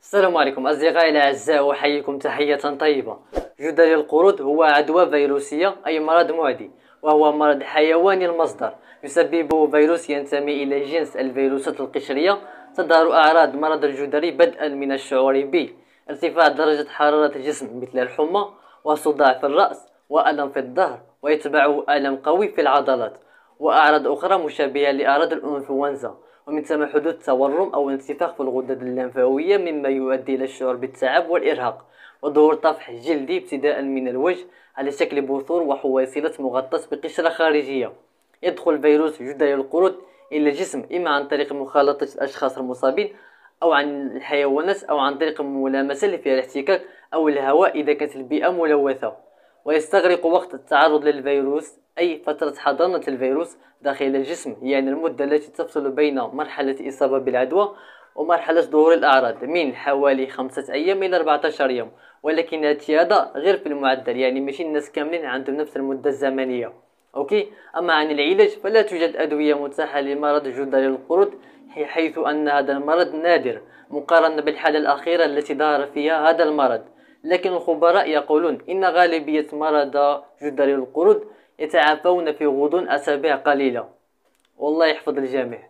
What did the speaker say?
السلام عليكم أصدقائي الأعزاء احييكم تحية طيبة جدري القرود هو عدوى فيروسية أي مرض معدي وهو مرض حيواني المصدر يسببه فيروس ينتمي إلى جنس الفيروسات القشرية تظهر أعراض مرض الجدري بدءا من الشعور ب ارتفاع درجة حرارة الجسم مثل الحمى وصداع في الرأس وألم في الظهر ويتبعه ألم قوي في العضلات وأعراض أخرى مشابهة لأعراض الإنفلونزا ومن حدوث تورم أو انتفاخ في الغدد اللمفاوية مما يؤدي إلى الشعور بالتعب والإرهاق وظهور طفح جلدي ابتداء من الوجه على شكل بثور وحويصلة مغطاة بقشرة خارجية يدخل فيروس جدري القرود إلى الجسم إما عن طريق مخالطة الأشخاص المصابين أو عن الحيوانات أو عن طريق الملامسة اللي فيها الاحتكاك أو الهواء إذا كانت البيئة ملوثة ويستغرق وقت التعرض للفيروس أي فترة حضانة الفيروس داخل الجسم يعني المدة التي تفصل بين مرحلة الإصابة بالعدوى ومرحلة ظهور الأعراض من حوالي خمسة أيام إلى 14 يوم ولكن اعتيادة غير في المعدل يعني ماشي الناس كاملين عندهم نفس المدة الزمنية أوكي أما عن العلاج فلا توجد أدوية متاحة لمرض جدري القرود حيث أن هذا المرض نادر مقارنة بالحالة الأخيرة التي ظهر فيها هذا المرض لكن الخبراء يقولون إن غالبية مرضى جدري القرود يتعافون في غضون أسابيع قليلة والله يحفظ الجميع